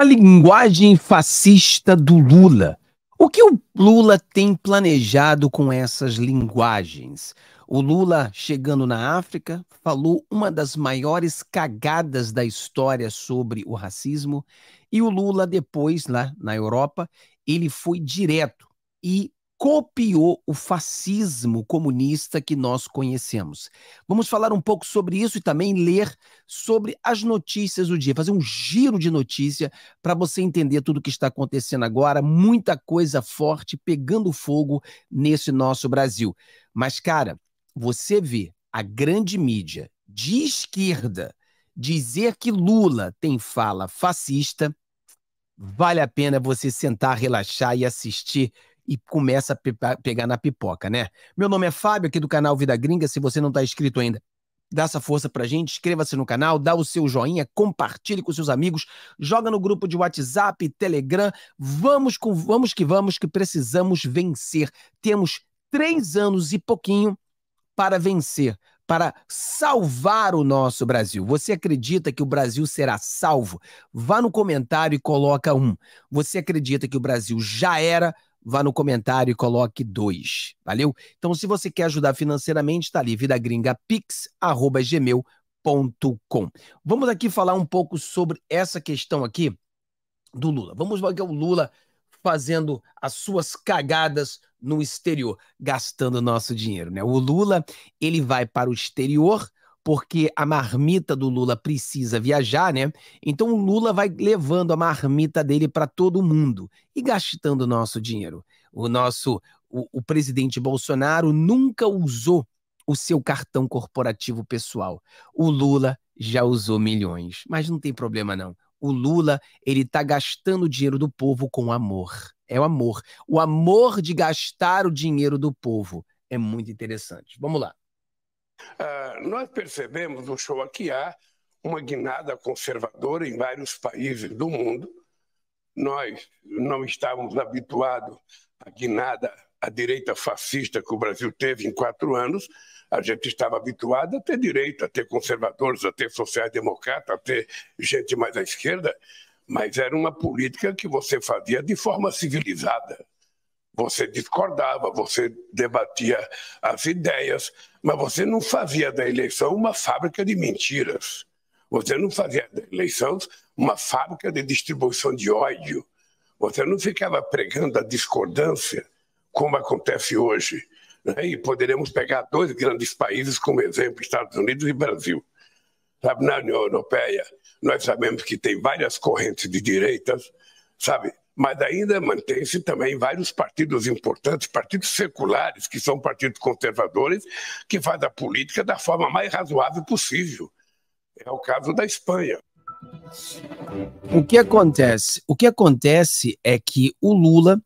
a linguagem fascista do Lula. O que o Lula tem planejado com essas linguagens? O Lula, chegando na África, falou uma das maiores cagadas da história sobre o racismo. E o Lula, depois, lá na Europa, ele foi direto e copiou o fascismo comunista que nós conhecemos. Vamos falar um pouco sobre isso e também ler sobre as notícias do dia, fazer um giro de notícia para você entender tudo o que está acontecendo agora, muita coisa forte pegando fogo nesse nosso Brasil. Mas cara, você vê a grande mídia de esquerda dizer que Lula tem fala fascista, vale a pena você sentar, relaxar e assistir e começa a pe pegar na pipoca, né? Meu nome é Fábio, aqui do canal Vida Gringa. Se você não está inscrito ainda, dá essa força pra gente, inscreva-se no canal, dá o seu joinha, compartilhe com seus amigos, joga no grupo de WhatsApp, Telegram. Vamos com vamos que vamos, que precisamos vencer. Temos três anos e pouquinho para vencer, para salvar o nosso Brasil. Você acredita que o Brasil será salvo? Vá no comentário e coloca um. Você acredita que o Brasil já era? vá no comentário e coloque dois, valeu? Então, se você quer ajudar financeiramente, está ali, vidagringapix.gmail.com. Vamos aqui falar um pouco sobre essa questão aqui do Lula. Vamos ver é o Lula fazendo as suas cagadas no exterior, gastando nosso dinheiro, né? O Lula, ele vai para o exterior porque a marmita do Lula precisa viajar, né? Então o Lula vai levando a marmita dele para todo mundo e gastando nosso dinheiro. O nosso o, o presidente Bolsonaro nunca usou o seu cartão corporativo pessoal. O Lula já usou milhões, mas não tem problema não. O Lula, ele tá gastando o dinheiro do povo com amor. É o amor. O amor de gastar o dinheiro do povo é muito interessante. Vamos lá. Ah, nós percebemos no show aqui há uma guinada conservadora em vários países do mundo. Nós não estávamos habituados à guinada à direita fascista que o Brasil teve em quatro anos. A gente estava habituado a ter direita, a ter conservadores, a ter social-democrata, a ter gente mais à esquerda, mas era uma política que você fazia de forma civilizada. Você discordava, você debatia as ideias, mas você não fazia da eleição uma fábrica de mentiras. Você não fazia da eleição uma fábrica de distribuição de ódio. Você não ficava pregando a discordância, como acontece hoje. Né? E poderemos pegar dois grandes países como exemplo, Estados Unidos e Brasil. Sabe, na União Europeia, nós sabemos que tem várias correntes de direitas, sabe? mas ainda mantém-se também vários partidos importantes, partidos seculares, que são partidos conservadores, que fazem a política da forma mais razoável possível. É o caso da Espanha. O que acontece? O que acontece é que o Lula,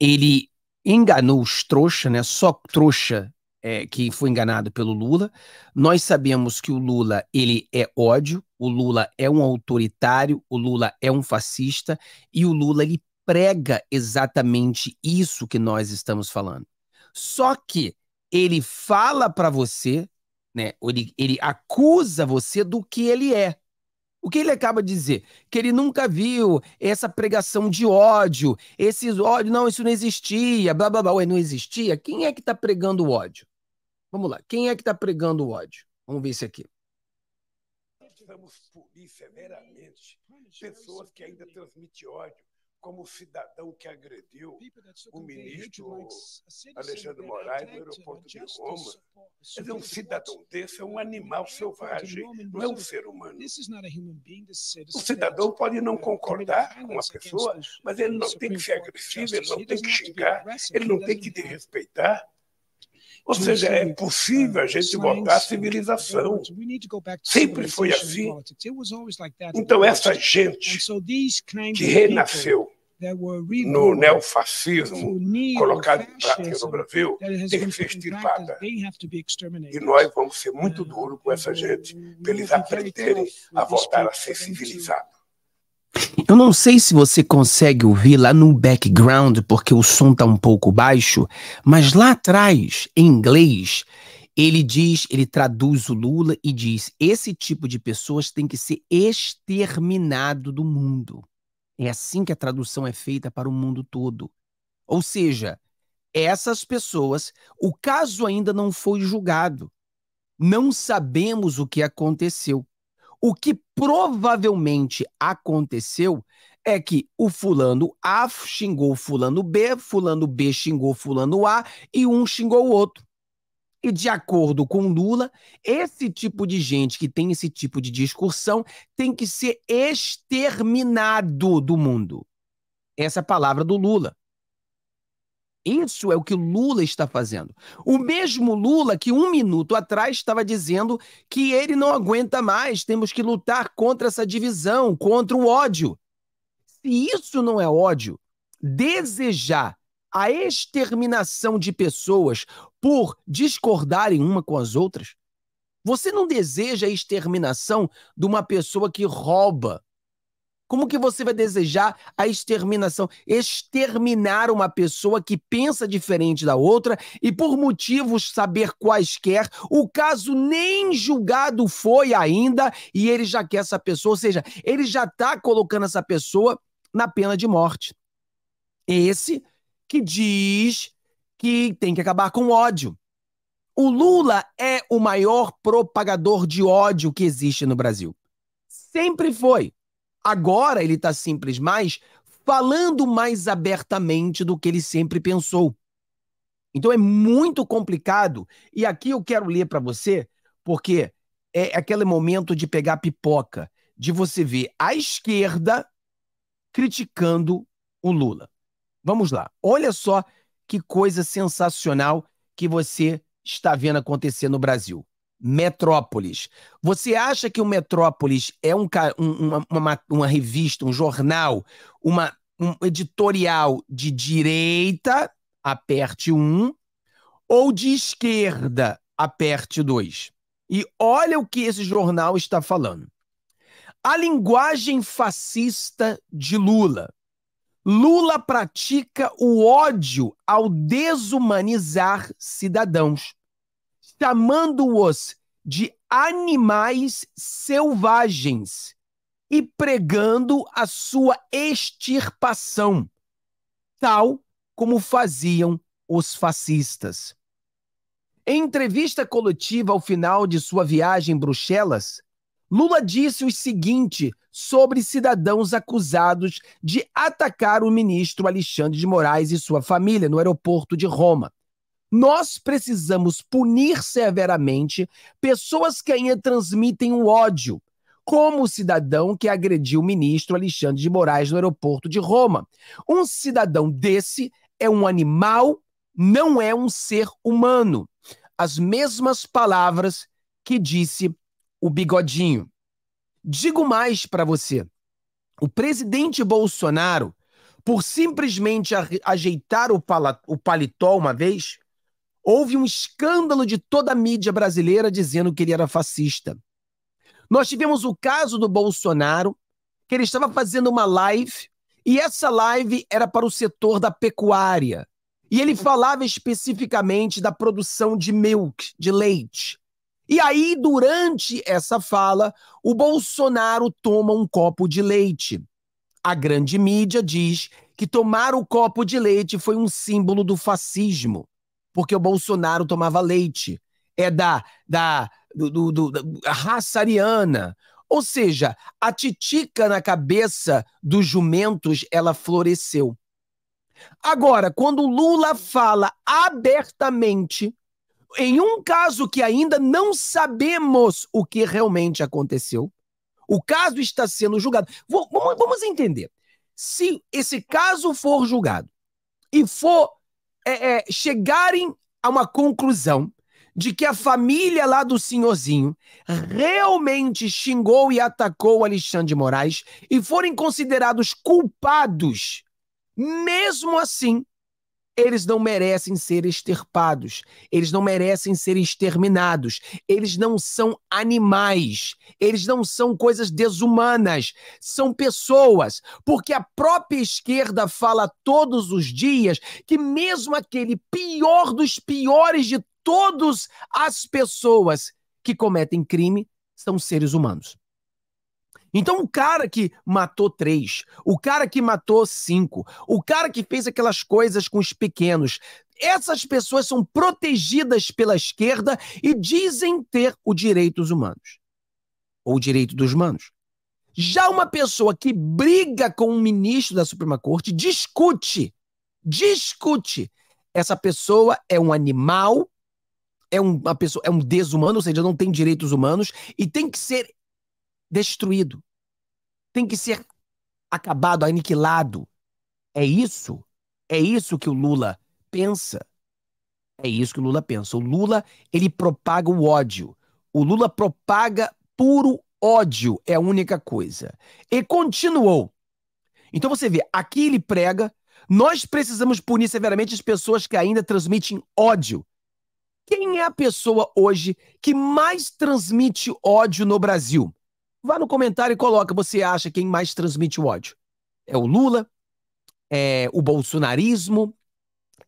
ele enganou os trouxa, né? Só trouxa é, que foi enganado pelo Lula. Nós sabemos que o Lula, ele é ódio, o Lula é um autoritário, o Lula é um fascista e o Lula ele prega exatamente isso que nós estamos falando. Só que ele fala para você, né? Ele, ele acusa você do que ele é. O que ele acaba de dizer? Que ele nunca viu essa pregação de ódio, esses ódios, não, isso não existia, blá blá blá. Ué, não existia? Quem é que está pregando o ódio? Vamos lá, quem é que está pregando o ódio? Vamos ver isso aqui. tivemos punir severamente pessoas que ainda transmitem ódio como cidadão que agrediu o ministro Alexandre Moraes no uh, aeroporto de Roma. Quer dizer, um cidadão desse é um animal selvagem, não é um ser humano. O cidadão pode não concordar com a pessoa, mas ele não tem que ser agressivo, ele não tem que xingar, ele não tem que desrespeitar. Ou seja, é possível a ah, gente voltar à civilização. Sempre foi assim. Então, essa gente que renasceu no neofascismo colocado em prática no Brasil, tem que ser extirpada. E nós vamos ser muito uh, duros com essa gente, para eles aprenderem a voltar a ser civilizados. Eu não sei se você consegue ouvir lá no background, porque o som tá um pouco baixo, mas lá atrás, em inglês, ele diz, ele traduz o Lula e diz: esse tipo de pessoas tem que ser exterminado do mundo. É assim que a tradução é feita para o mundo todo. Ou seja, essas pessoas, o caso ainda não foi julgado. Não sabemos o que aconteceu. O que provavelmente aconteceu é que o fulano A xingou fulano B, fulano B xingou fulano A e um xingou o outro. E de acordo com Lula, esse tipo de gente que tem esse tipo de discussão tem que ser exterminado do mundo. Essa é a palavra do Lula. Isso é o que Lula está fazendo. O mesmo Lula que um minuto atrás estava dizendo que ele não aguenta mais, temos que lutar contra essa divisão, contra o ódio. Se isso não é ódio, desejar a exterminação de pessoas por discordarem uma com as outras, você não deseja a exterminação de uma pessoa que rouba, como que você vai desejar a exterminação? Exterminar uma pessoa que pensa diferente da outra e por motivos saber quaisquer, o caso nem julgado foi ainda e ele já quer essa pessoa, ou seja, ele já está colocando essa pessoa na pena de morte. Esse que diz que tem que acabar com o ódio. O Lula é o maior propagador de ódio que existe no Brasil. Sempre foi. Agora ele está simples mas falando mais abertamente do que ele sempre pensou. Então é muito complicado. E aqui eu quero ler para você, porque é aquele momento de pegar pipoca, de você ver a esquerda criticando o Lula. Vamos lá. Olha só que coisa sensacional que você está vendo acontecer no Brasil. Metrópolis. Você acha que o Metrópolis é um, uma, uma, uma revista, um jornal, uma, um editorial de direita, aperte um, ou de esquerda, aperte dois? E olha o que esse jornal está falando. A linguagem fascista de Lula. Lula pratica o ódio ao desumanizar cidadãos chamando-os de animais selvagens e pregando a sua extirpação, tal como faziam os fascistas. Em entrevista coletiva ao final de sua viagem em Bruxelas, Lula disse o seguinte sobre cidadãos acusados de atacar o ministro Alexandre de Moraes e sua família no aeroporto de Roma. Nós precisamos punir severamente pessoas que ainda transmitem o ódio, como o cidadão que agrediu o ministro Alexandre de Moraes no aeroporto de Roma. Um cidadão desse é um animal, não é um ser humano. As mesmas palavras que disse o bigodinho. Digo mais para você: o presidente Bolsonaro, por simplesmente ajeitar o, paletó uma vez, houve um escândalo de toda a mídia brasileira dizendo que ele era fascista. Nós tivemos o caso do Bolsonaro, que ele estava fazendo uma live, e essa live era para o setor da pecuária. E ele falava especificamente da produção de milk, de leite. E aí, durante essa fala, o Bolsonaro toma um copo de leite. A grande mídia diz que tomar o copo de leite foi um símbolo do fascismo porque o Bolsonaro tomava leite, é da, da, do, do, do, da raça ariana. Ou seja, a titica na cabeça dos jumentos, ela floresceu. Agora, quando Lula fala abertamente, em um caso que ainda não sabemos o que realmente aconteceu, o caso está sendo julgado. Vamos entender. Se esse caso for julgado e for é, é, chegarem a uma conclusão de que a família lá do senhorzinho realmente xingou e atacou Alexandre de Moraes e forem considerados culpados, mesmo assim, eles não merecem ser extirpados, eles não merecem ser exterminados, eles não são animais, eles não são coisas desumanas, são pessoas, porque a própria esquerda fala todos os dias que, mesmo aquele pior dos piores de todas as pessoas que cometem crime, são seres humanos. Então, o cara que matou três, o cara que matou cinco, o cara que fez aquelas coisas com os pequenos, essas pessoas são protegidas pela esquerda e dizem ter os direitos humanos ou o direito dos humanos. Já uma pessoa que briga com um ministro da Suprema Corte, discute, discute. Essa pessoa é um animal, é uma pessoa, é um desumano, ou seja, não tem direitos humanos e tem que ser destruído. Tem que ser acabado, aniquilado. É isso. É isso que o Lula pensa. É isso que o Lula pensa. O Lula, ele propaga o ódio. O Lula propaga puro ódio, é a única coisa. E continuou. Então você vê, aqui ele prega, nós precisamos punir severamente as pessoas que ainda transmitem ódio. Quem é a pessoa hoje que mais transmite ódio no Brasil? Vá no comentário e coloca, você acha quem mais transmite o ódio? É o Lula? É o bolsonarismo?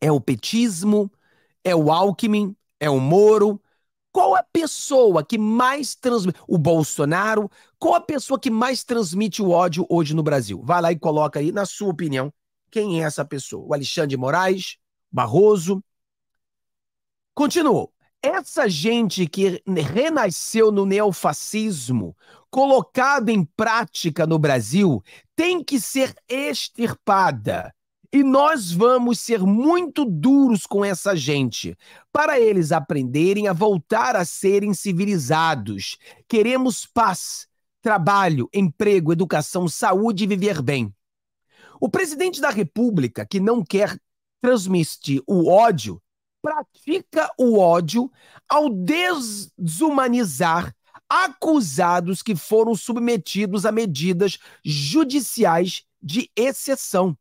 É o petismo? É o Alckmin? É o Moro? Qual a pessoa que mais transmite? O Bolsonaro? Qual a pessoa que mais transmite o ódio hoje no Brasil? Vai lá e coloca aí, na sua opinião, quem é essa pessoa? O Alexandre Moraes? Barroso? Continuou essa gente que renasceu no neofascismo, colocado em prática no Brasil, tem que ser extirpada. E nós vamos ser muito duros com essa gente, para eles aprenderem a voltar a serem civilizados. Queremos paz, trabalho, emprego, educação, saúde e viver bem. O presidente da República, que não quer transmitir o ódio, pratica o ódio ao desumanizar acusados que foram submetidos a medidas judiciais de exceção,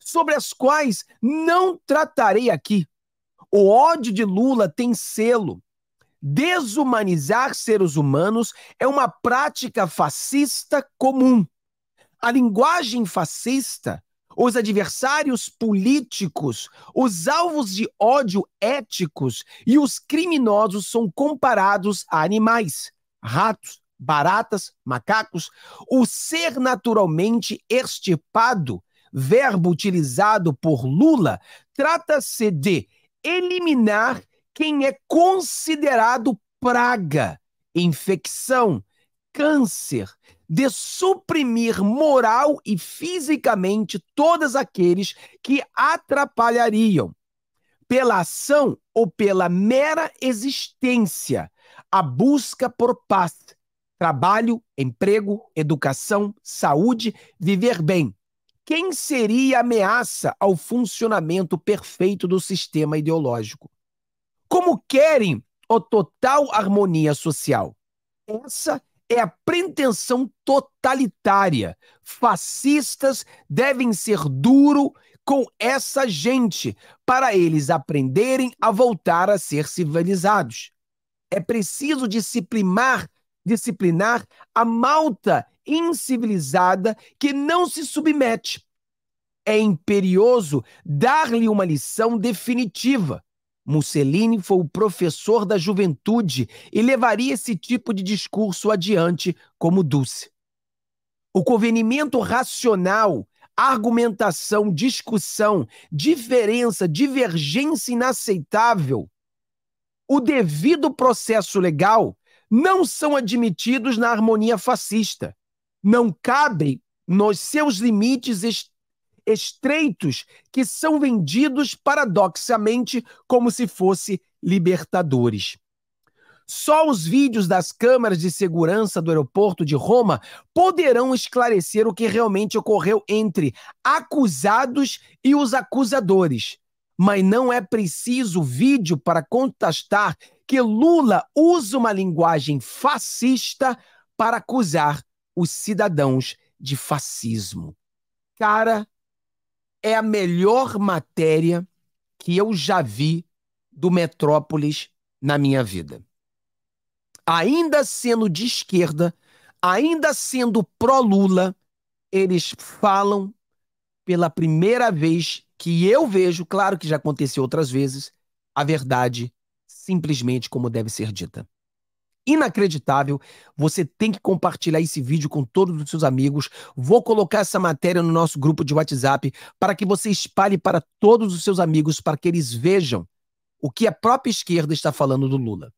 sobre as quais não tratarei aqui. O ódio de Lula tem selo. Desumanizar seres humanos é uma prática fascista comum. A linguagem fascista os adversários políticos, os alvos de ódio éticos e os criminosos são comparados a animais, ratos, baratas, macacos. O ser naturalmente extirpado, verbo utilizado por Lula, trata-se de eliminar quem é considerado praga, infecção, câncer, de suprimir moral e fisicamente todos aqueles que atrapalhariam, pela ação ou pela mera existência, a busca por paz, trabalho, emprego, educação, saúde, viver bem. Quem seria ameaça ao funcionamento perfeito do sistema ideológico? Como querem a total harmonia social? Essa é é a pretensão totalitária. Fascistas devem ser duro com essa gente para eles aprenderem a voltar a ser civilizados. É preciso disciplinar, disciplinar a malta incivilizada que não se submete. É imperioso dar-lhe uma lição definitiva Mussolini foi o professor da juventude e levaria esse tipo de discurso adiante como Dulce. O convenimento racional, argumentação, discussão, diferença, divergência inaceitável, o devido processo legal não são admitidos na harmonia fascista. Não cabem nos seus limites estreitos que são vendidos paradoxamente como se fosse libertadores. Só os vídeos das câmeras de segurança do aeroporto de Roma poderão esclarecer o que realmente ocorreu entre acusados e os acusadores. Mas não é preciso vídeo para contestar que Lula usa uma linguagem fascista para acusar os cidadãos de fascismo. Cara, é a melhor matéria que eu já vi do Metrópolis na minha vida. Ainda sendo de esquerda, ainda sendo pró-Lula, eles falam pela primeira vez que eu vejo, claro que já aconteceu outras vezes, a verdade simplesmente como deve ser dita inacreditável. Você tem que compartilhar esse vídeo com todos os seus amigos. Vou colocar essa matéria no nosso grupo de WhatsApp para que você espalhe para todos os seus amigos para que eles vejam o que a própria esquerda está falando do Lula.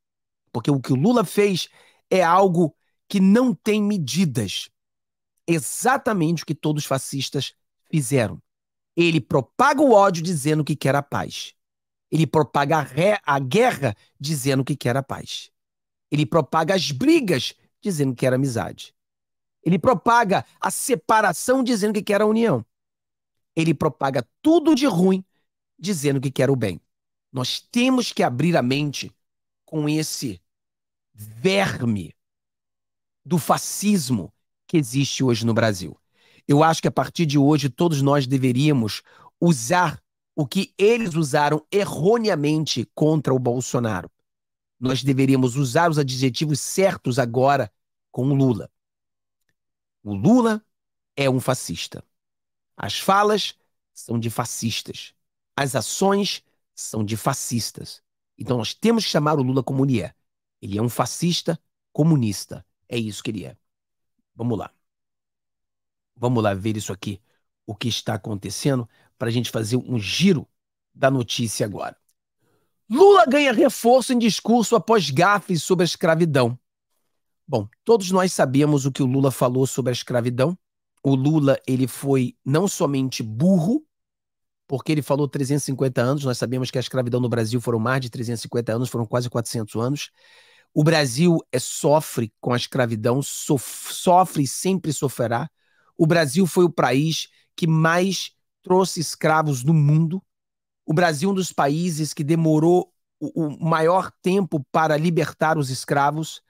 Porque o que o Lula fez é algo que não tem medidas. Exatamente o que todos os fascistas fizeram. Ele propaga o ódio dizendo que quer a paz. Ele propaga a, a guerra dizendo que quer a paz. Ele propaga as brigas, dizendo que era amizade. Ele propaga a separação, dizendo que quer a união. Ele propaga tudo de ruim, dizendo que quer o bem. Nós temos que abrir a mente com esse verme do fascismo que existe hoje no Brasil. Eu acho que a partir de hoje todos nós deveríamos usar o que eles usaram erroneamente contra o Bolsonaro. Nós deveríamos usar os adjetivos certos agora com o Lula. O Lula é um fascista. As falas são de fascistas. As ações são de fascistas. Então nós temos que chamar o Lula como ele é. Ele é um fascista comunista. É isso que ele é. Vamos lá. Vamos lá ver isso aqui, o que está acontecendo, para a gente fazer um giro da notícia agora. Lula ganha reforço em discurso após gafes sobre a escravidão. Bom, todos nós sabemos o que o Lula falou sobre a escravidão. O Lula, ele foi não somente burro, porque ele falou 350 anos, nós sabemos que a escravidão no Brasil foram mais de 350 anos, foram quase 400 anos. O Brasil é, sofre com a escravidão, sof sofre e sempre sofrerá. O Brasil foi o país que mais trouxe escravos no mundo o Brasil é um dos países que demorou o, o maior tempo para libertar os escravos.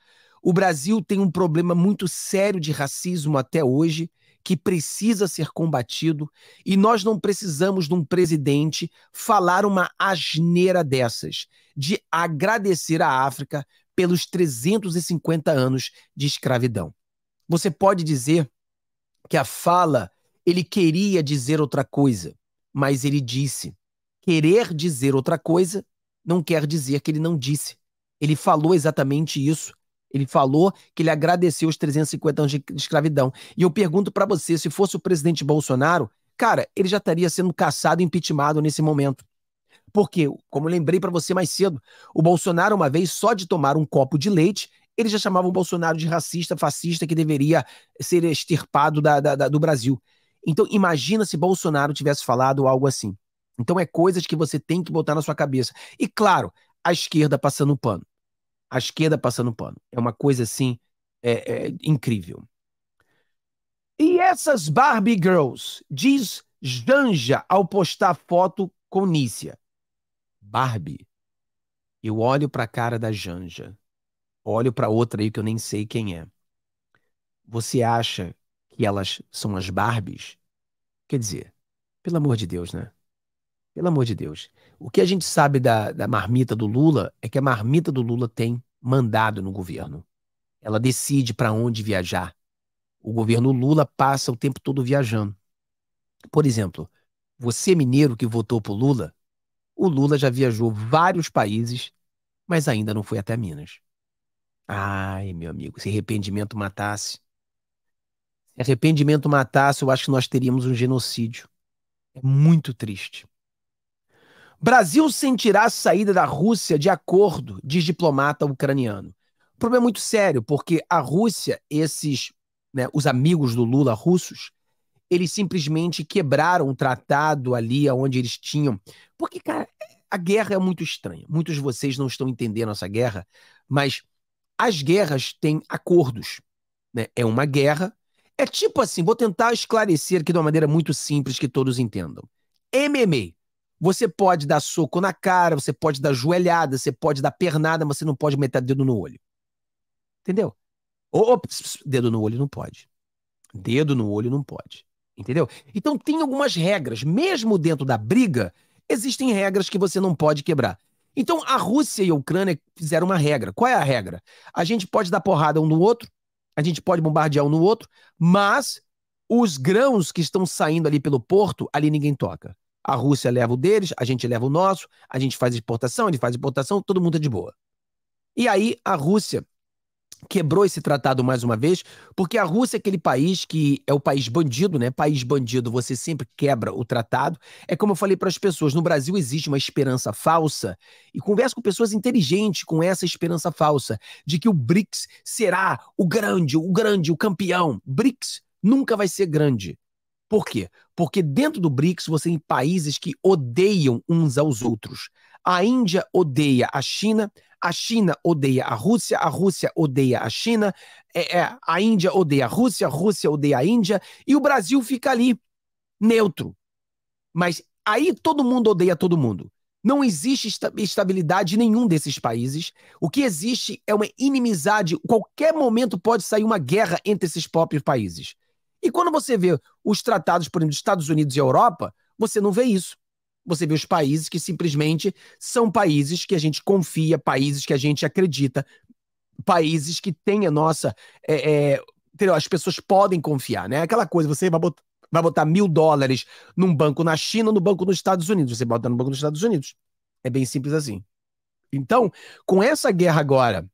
O Brasil tem um problema muito sério de racismo até hoje que precisa ser combatido e nós não precisamos de um presidente falar uma asneira dessas, de agradecer à África pelos 350 anos de escravidão. Você pode dizer que a fala ele queria dizer outra coisa, mas ele disse querer dizer outra coisa não quer dizer que ele não disse. Ele falou exatamente isso. Ele falou que ele agradeceu os 350 anos de escravidão. E eu pergunto para você, se fosse o presidente Bolsonaro, cara, ele já estaria sendo caçado, impeachmentado nesse momento. Porque, como lembrei para você mais cedo, o Bolsonaro, uma vez, só de tomar um copo de leite, ele já chamava o Bolsonaro de racista, fascista, que deveria ser extirpado da, da, da, do Brasil. Então, imagina se Bolsonaro tivesse falado algo assim. Então é coisas que você tem que botar na sua cabeça. E claro, a esquerda passando o pano. A esquerda passando o pano. É uma coisa assim é, é, incrível. E essas Barbie Girls, diz Janja ao postar foto com Nícia. Barbie. Eu olho para a cara da Janja. Olho para outra aí que eu nem sei quem é. Você acha que elas são as Barbies? Quer dizer, pelo amor de Deus, né? Pelo amor de Deus. O que a gente sabe da, da marmita do Lula é que a marmita do Lula tem mandado no governo. Ela decide para onde viajar. O governo Lula passa o tempo todo viajando. Por exemplo, você mineiro que votou por Lula, o Lula já viajou vários países, mas ainda não foi até Minas. Ai, meu amigo, se arrependimento matasse. Se arrependimento matasse, eu acho que nós teríamos um genocídio. É muito triste. Brasil sentirá a saída da Rússia de acordo, diz diplomata ucraniano. O problema é muito sério, porque a Rússia, esses, né, os amigos do Lula russos, eles simplesmente quebraram o tratado ali onde eles tinham. Porque, cara, a guerra é muito estranha. Muitos de vocês não estão entendendo essa guerra, mas as guerras têm acordos. Né? É uma guerra. É tipo assim, vou tentar esclarecer aqui de uma maneira muito simples que todos entendam. MMA, você pode dar soco na cara, você pode dar joelhada, você pode dar pernada, mas você não pode meter dedo no olho. Entendeu? Ops, dedo no olho não pode. Dedo no olho não pode. Entendeu? Então tem algumas regras. Mesmo dentro da briga, existem regras que você não pode quebrar. Então a Rússia e a Ucrânia fizeram uma regra. Qual é a regra? A gente pode dar porrada um no outro, a gente pode bombardear um no outro, mas os grãos que estão saindo ali pelo porto, ali ninguém toca. A Rússia leva o deles, a gente leva o nosso, a gente faz exportação, ele faz importação, todo mundo é de boa. E aí a Rússia quebrou esse tratado mais uma vez, porque a Rússia é aquele país que é o país bandido, né? País bandido, você sempre quebra o tratado. É como eu falei para as pessoas, no Brasil existe uma esperança falsa, e converso com pessoas inteligentes com essa esperança falsa, de que o BRICS será o grande, o grande, o campeão. BRICS nunca vai ser grande. Por quê? Porque dentro do BRICS você tem países que odeiam uns aos outros. A Índia odeia a China, a China odeia a Rússia, a Rússia odeia a China, é, é, a Índia odeia a Rússia, a Rússia odeia a Índia, e o Brasil fica ali, neutro. Mas aí todo mundo odeia todo mundo. Não existe estabilidade em nenhum desses países. O que existe é uma inimizade. Qualquer momento pode sair uma guerra entre esses próprios países. E quando você vê os tratados, por exemplo, dos Estados Unidos e Europa, você não vê isso. Você vê os países que simplesmente são países que a gente confia, países que a gente acredita, países que têm a nossa. É, é, as pessoas podem confiar, né? Aquela coisa, você vai botar, vai botar mil dólares num banco na China ou no banco nos Estados Unidos. Você bota no banco nos Estados Unidos. É bem simples assim. Então, com essa guerra agora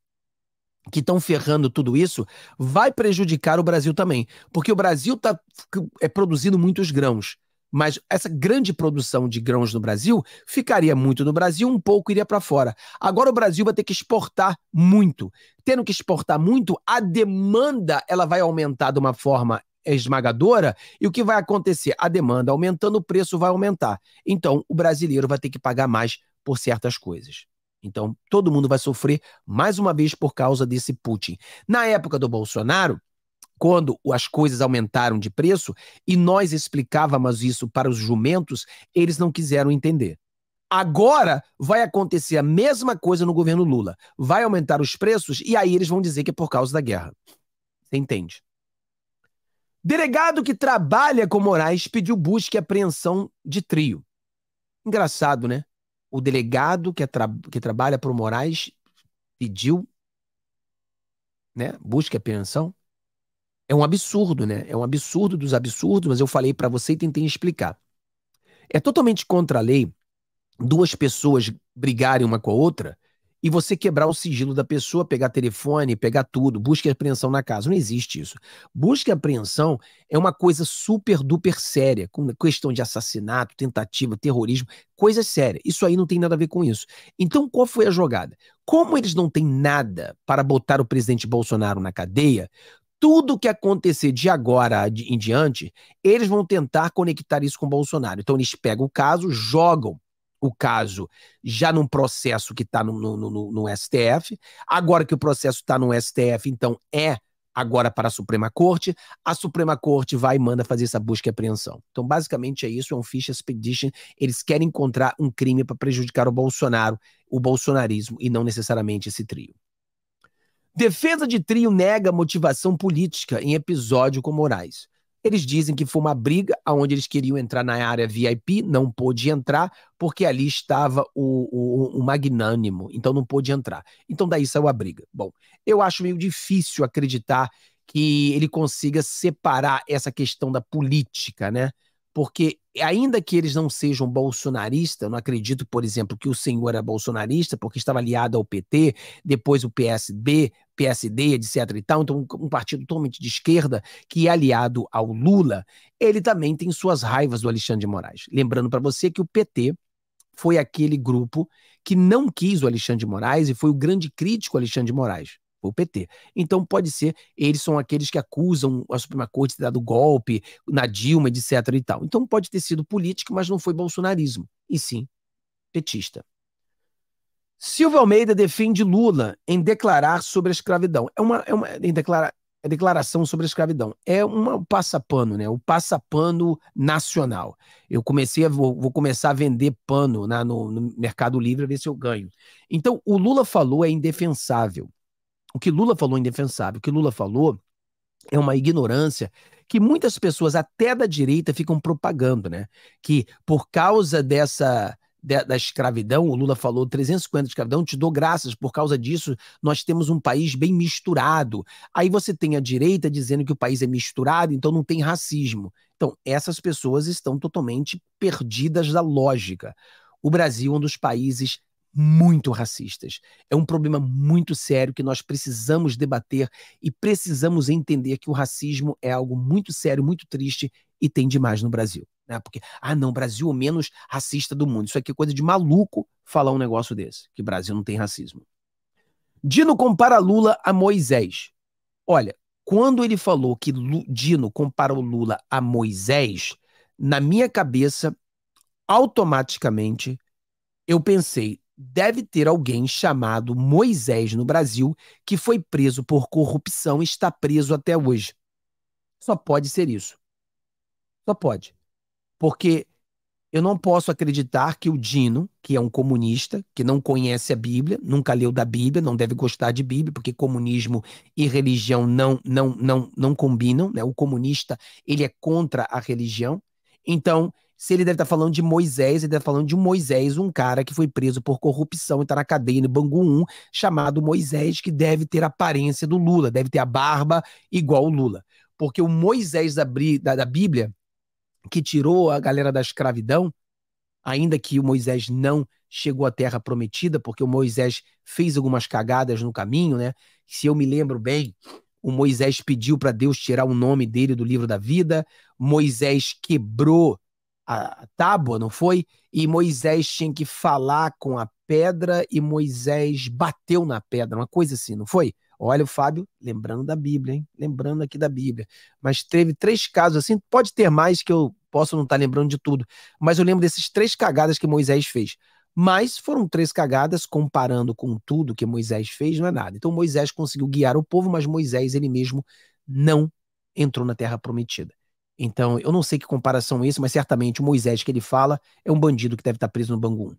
que estão ferrando tudo isso, vai prejudicar o Brasil também. Porque o Brasil está é, produzindo muitos grãos. Mas essa grande produção de grãos no Brasil ficaria muito no Brasil, um pouco iria para fora. Agora o Brasil vai ter que exportar muito. Tendo que exportar muito, a demanda ela vai aumentar de uma forma esmagadora, e o que vai acontecer? A demanda aumentando, o preço vai aumentar. Então, o brasileiro vai ter que pagar mais por certas coisas. Então, todo mundo vai sofrer mais uma vez por causa desse Putin. Na época do Bolsonaro, quando as coisas aumentaram de preço e nós explicávamos isso para os jumentos, eles não quiseram entender. Agora vai acontecer a mesma coisa no governo Lula. Vai aumentar os preços e aí eles vão dizer que é por causa da guerra. Você entende? Delegado que trabalha com Moraes pediu busca e apreensão de trio. Engraçado, né? o delegado que, é tra que trabalha para o Moraes pediu né, busca e apreensão. É um absurdo, né? É um absurdo dos absurdos, mas eu falei para você e tentei explicar. É totalmente contra a lei duas pessoas brigarem uma com a outra e você quebrar o sigilo da pessoa, pegar telefone, pegar tudo, busca e apreensão na casa. Não existe isso. Busca e apreensão é uma coisa super duper séria, com questão de assassinato, tentativa, terrorismo, coisa séria. Isso aí não tem nada a ver com isso. Então, qual foi a jogada? Como eles não têm nada para botar o presidente Bolsonaro na cadeia, tudo que acontecer de agora em diante, eles vão tentar conectar isso com Bolsonaro. Então eles pegam o caso, jogam o caso já num processo que está no, no, no, no, STF. Agora que o processo está no STF, então é agora para a Suprema Corte. A Suprema Corte vai e manda fazer essa busca e apreensão. Então, basicamente é isso, é um fish expedition. Eles querem encontrar um crime para prejudicar o Bolsonaro, o bolsonarismo e não necessariamente esse trio. Defesa de trio nega motivação política em episódio com Moraes. Eles dizem que foi uma briga onde eles queriam entrar na área VIP, não pôde entrar, porque ali estava o, o, o magnânimo, então não pôde entrar. Então daí saiu a briga. Bom, eu acho meio difícil acreditar que ele consiga separar essa questão da política, né? porque eh, ainda que eles não sejam bolsonaristas, não acredito, por exemplo, que o senhor era é bolsonarista, porque estava aliado ao PT, depois o PSB, PSD, etc e tal, então um partido totalmente de esquerda que é aliado ao Lula, ele também tem suas raivas do Alexandre de Moraes. Lembrando para você que o PT foi aquele grupo que não quis o Alexandre de Moraes e foi o grande crítico Alexandre de Moraes. Foi o PT. Então pode ser, eles são aqueles que acusam a Suprema Corte de ter dado golpe na Dilma, etc e tal. Então pode ter sido político, mas não foi bolsonarismo, e sim petista. Silva Almeida defende Lula em declarar sobre a escravidão. É uma, é uma em declarar, é declaração sobre a escravidão. É um passapano, né? O passapano nacional. Eu comecei a, vou, vou começar a vender pano na, né, no, no Mercado Livre, a ver se eu ganho. Então, o Lula falou é indefensável. O que Lula falou é indefensável. O que Lula falou é uma ignorância que muitas pessoas, até da direita, ficam propagando, né? Que por causa dessa da, escravidão, o Lula falou 350 de escravidão, te dou graças, por causa disso nós temos um país bem misturado. Aí você tem a direita dizendo que o país é misturado, então não tem racismo. Então, essas pessoas estão totalmente perdidas da lógica. O Brasil é um dos países muito racistas. É um problema muito sério que nós precisamos debater e precisamos entender que o racismo é algo muito sério, muito triste e tem demais no Brasil. Né? Porque, ah, não, Brasil é o menos racista do mundo. Isso aqui é coisa de maluco falar um negócio desse, que Brasil não tem racismo. Dino compara Lula a Moisés. Olha, quando ele falou que Dino comparou Lula a Moisés, na minha cabeça, automaticamente, eu pensei deve ter alguém chamado Moisés no Brasil que foi preso por corrupção e está preso até hoje. Só pode ser isso. Só pode. Porque eu não posso acreditar que o Dino, que é um comunista, que não conhece a Bíblia, nunca leu da Bíblia, não deve gostar de Bíblia, porque comunismo e religião não não não não combinam, né? O comunista, ele é contra a religião. Então, se ele deve estar tá falando de Moisés, ele deve estar tá falando de um Moisés, um cara que foi preso por corrupção e está na cadeia no Bangu 1, chamado Moisés, que deve ter a aparência do Lula, deve ter a barba igual o Lula. Porque o Moisés da, da, da Bíblia, que tirou a galera da escravidão, ainda que o Moisés não chegou à terra prometida, porque o Moisés fez algumas cagadas no caminho, né? Se eu me lembro bem, o Moisés pediu para Deus tirar o nome dele do livro da vida, Moisés quebrou a tábua, não foi? E Moisés tinha que falar com a pedra e Moisés bateu na pedra, uma coisa assim, não foi? Olha o Fábio lembrando da Bíblia, hein? Lembrando aqui da Bíblia. Mas teve três casos assim, pode ter mais que eu posso não estar tá lembrando de tudo, mas eu lembro desses três cagadas que Moisés fez. Mas foram três cagadas, comparando com tudo que Moisés fez, não é nada. Então Moisés conseguiu guiar o povo, mas Moisés ele mesmo não entrou na terra prometida. Então, eu não sei que comparação é isso, mas certamente o Moisés que ele fala é um bandido que deve estar tá preso no Bangu.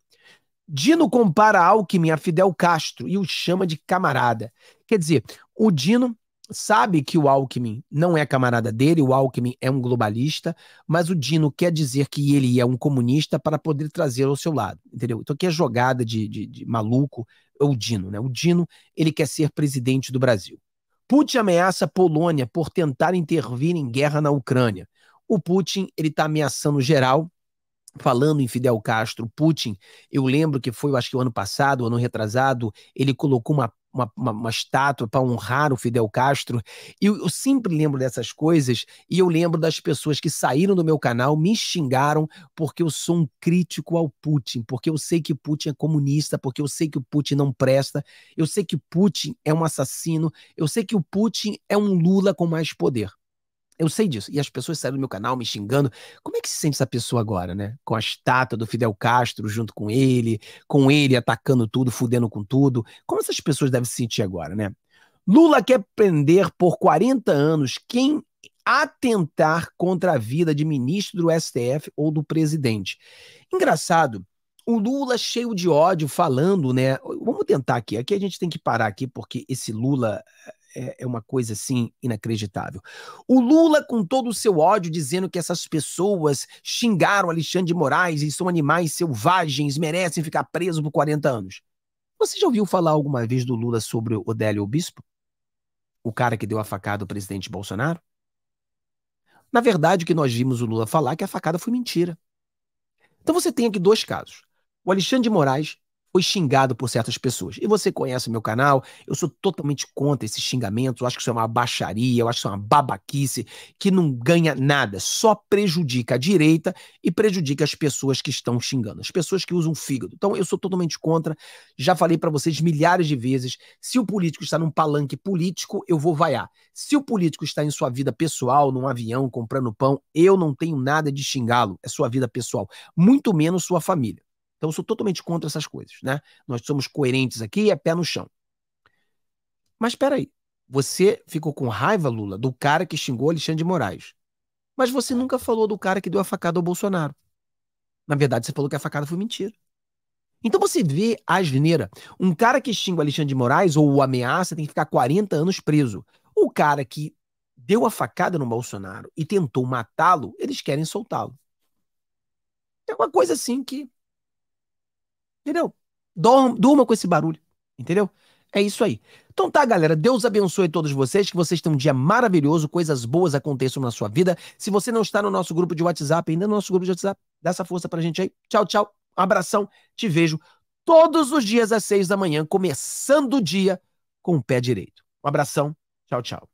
Dino compara Alckmin a Fidel Castro e o chama de camarada. Quer dizer, o Dino sabe que o Alckmin não é camarada dele, o Alckmin é um globalista, mas o Dino quer dizer que ele é um comunista para poder trazer ao seu lado, entendeu? Então aqui é jogada de, de, de maluco, é o Dino, né? O Dino, ele quer ser presidente do Brasil. Putin ameaça a Polônia por tentar intervir em guerra na Ucrânia. O Putin ele está ameaçando geral falando em Fidel Castro, Putin, eu lembro que foi, eu acho que o ano passado, o ano retrasado, ele colocou uma, uma, uma, uma estátua para honrar o Fidel Castro. E eu, eu, sempre lembro dessas coisas e eu lembro das pessoas que saíram do meu canal, me xingaram porque eu sou um crítico ao Putin, porque eu sei que Putin é comunista, porque eu sei que o Putin não presta, eu sei que Putin é um assassino, eu sei que o Putin é um Lula com mais poder. Eu sei disso. E as pessoas saíram do meu canal me xingando. Como é que se sente essa pessoa agora, né? Com a estátua do Fidel Castro junto com ele, com ele atacando tudo, fudendo com tudo. Como essas pessoas devem se sentir agora, né? Lula quer prender por 40 anos quem atentar contra a vida de ministro do STF ou do presidente. Engraçado, o Lula cheio de ódio falando, né? Vamos tentar aqui. Aqui a gente tem que parar aqui porque esse Lula é, é uma coisa assim inacreditável. O Lula, com todo o seu ódio, dizendo que essas pessoas xingaram Alexandre de Moraes e são animais selvagens, merecem ficar presos por 40 anos. Você já ouviu falar alguma vez do Lula sobre o Délio Bispo? O cara que deu a facada ao presidente Bolsonaro? Na verdade, o que nós vimos o Lula falar é que a facada foi mentira. Então você tem aqui dois casos. O Alexandre de Moraes foi xingado por certas pessoas. E você conhece o meu canal, eu sou totalmente contra esses xingamentos, eu acho que isso é uma baixaria, eu acho que isso é uma babaquice, que não ganha nada, só prejudica a direita e prejudica as pessoas que estão xingando, as pessoas que usam fígado. Então eu sou totalmente contra, já falei para vocês milhares de vezes, se o político está num palanque político, eu vou vaiar. Se o político está em sua vida pessoal, num avião, comprando pão, eu não tenho nada de xingá-lo, é sua vida pessoal, muito menos sua família. Então, sou totalmente contra essas coisas, né? Nós somos coerentes aqui, e é pé no chão. Mas espera aí, você ficou com raiva, Lula, do cara que xingou Alexandre de Moraes. Mas você é. nunca falou do cara que deu a facada ao Bolsonaro. Na verdade, você falou que a facada foi mentira. Então você vê a asneira. Um cara que xinga Alexandre de Moraes ou o ameaça tem que ficar 40 anos preso. O cara que deu a facada no Bolsonaro e tentou matá-lo, eles querem soltá-lo. É uma coisa assim que Entendeu? Durma, durma com esse barulho. Entendeu? É isso aí. Então tá, galera. Deus abençoe todos vocês. Que vocês tenham um dia maravilhoso. Coisas boas aconteçam na sua vida. Se você não está no nosso grupo de WhatsApp, ainda no nosso grupo de WhatsApp, dá essa força pra gente aí. Tchau, tchau. Um abração. Te vejo todos os dias às seis da manhã, começando o dia com o pé direito. Um abração. Tchau, tchau.